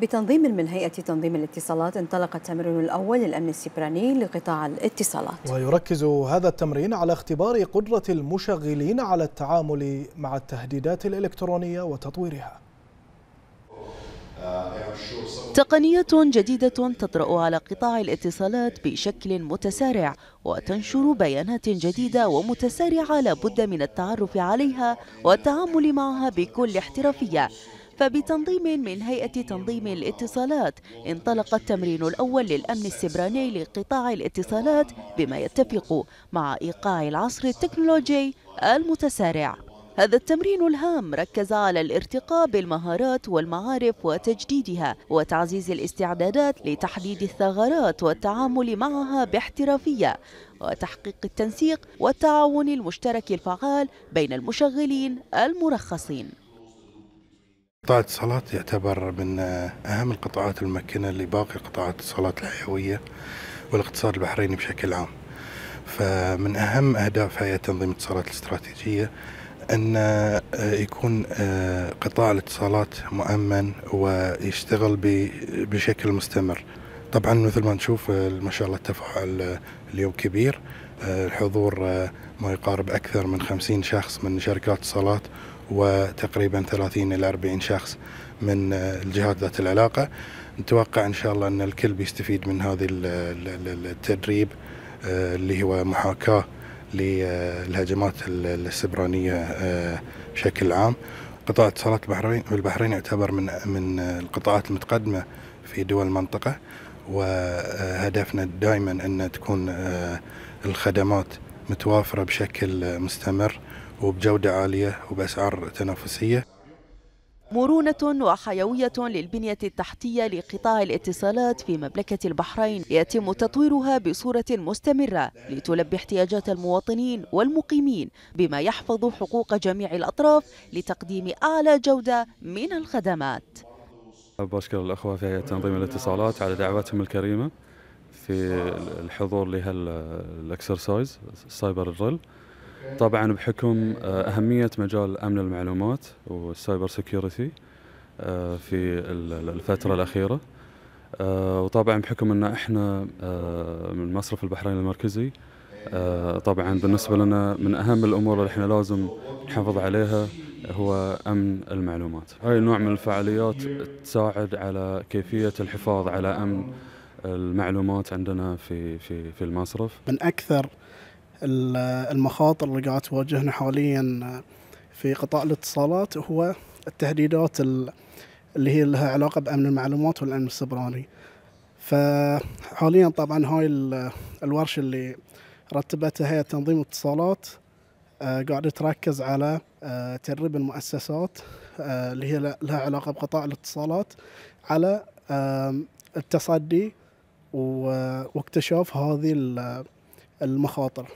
بتنظيم من هيئة تنظيم الاتصالات انطلق التمرين الأول للأمن السبراني لقطاع الاتصالات ويركز هذا التمرين على اختبار قدرة المشغلين على التعامل مع التهديدات الإلكترونية وتطويرها تقنيات جديدة تطرأ على قطاع الاتصالات بشكل متسارع وتنشر بيانات جديدة ومتسارعة لابد من التعرف عليها والتعامل معها بكل احترافية فبتنظيم من هيئة تنظيم الاتصالات انطلق التمرين الأول للأمن السبراني لقطاع الاتصالات بما يتفق مع إيقاع العصر التكنولوجي المتسارع هذا التمرين الهام ركز على الارتقاء بالمهارات والمعارف وتجديدها وتعزيز الاستعدادات لتحديد الثغرات والتعامل معها باحترافية وتحقيق التنسيق والتعاون المشترك الفعال بين المشغلين المرخصين قطاع الاتصالات يعتبر من أهم القطاعات الممكنة لباقي قطاعات الاتصالات الحيوية والاقتصاد البحريني بشكل عام فمن أهم أهداف هيئة تنظيم الاتصالات الاستراتيجية أن آه، يكون آه، قطاع الاتصالات مؤمن ويشتغل بشكل مستمر طبعا مثل ما نشوف آه، ما شاء الله التفاعل اليوم كبير الحضور ما يقارب أكثر من 50 شخص من شركات الاتصالات وتقريبا 30 إلى 40 شخص من الجهات ذات العلاقة نتوقع إن شاء الله أن الكل بيستفيد من هذه التدريب آه، اللي هو محاكاة للهجمات السبرانية آه، بشكل عام قطاع اتصالات البحرين البحرين يعتبر من من القطاعات المتقدمة في دول المنطقة وهدفنا آه، دائما أن تكون الخدمات متوافرة بشكل مستمر وبجودة عالية وبأسعار تنافسية مرونة وحيوية للبنية التحتية لقطاع الاتصالات في مملكة البحرين يتم تطويرها بصورة مستمرة لتلبي احتياجات المواطنين والمقيمين بما يحفظ حقوق جميع الأطراف لتقديم أعلى جودة من الخدمات بشكر الأخوة في هيئة تنظيم الاتصالات على دعوتهم الكريمة في الحضور الاكسرسايز سايبر الرل طبعا بحكم آه، أهمية مجال أمن المعلومات والسايبر سيكيورتي آه، في الفترة الأخيرة آه، وطبعا بحكم أن إحنا من مصرف البحرين المركزي طبعا بالنسبة لنا من أهم الأمور اللي إحنا لازم نحافظ عليها هو أمن المعلومات هاي النوع من الفعاليات تساعد على كيفية الحفاظ على أمن المعلومات عندنا في في في المصرف من اكثر المخاطر اللي قاعد تواجهنا حاليا في قطاع الاتصالات هو التهديدات اللي هي لها علاقة بأمن المعلومات والأمن السبراني فحاليا طبعا هاي الورشة اللي رتبتها هيئة تنظيم الاتصالات آه، قاعدة تركز على آه، تدريب المؤسسات آه، اللي هي لها علاقة بقطاع الاتصالات على التصدي واكتشاف هذه المخاطر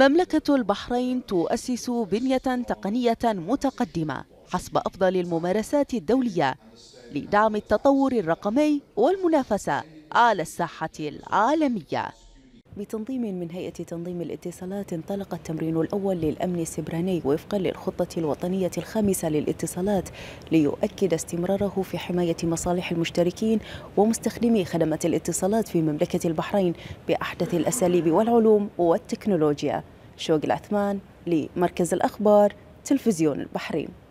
مملكة البحرين تؤسس بنية تقنية متقدمة حسب أفضل الممارسات الدولية لدعم التطور الرقمي والمنافسة على الساحة العالمية بتنظيم من هيئة تنظيم الاتصالات انطلق التمرين الأول للأمن السبراني وفقا للخطة الوطنية الخامسة للاتصالات ليؤكد استمراره في حماية مصالح المشتركين ومستخدمي خدمة الاتصالات في مملكة البحرين بأحدث الأساليب والعلوم والتكنولوجيا شوق العثمان لمركز الأخبار تلفزيون البحرين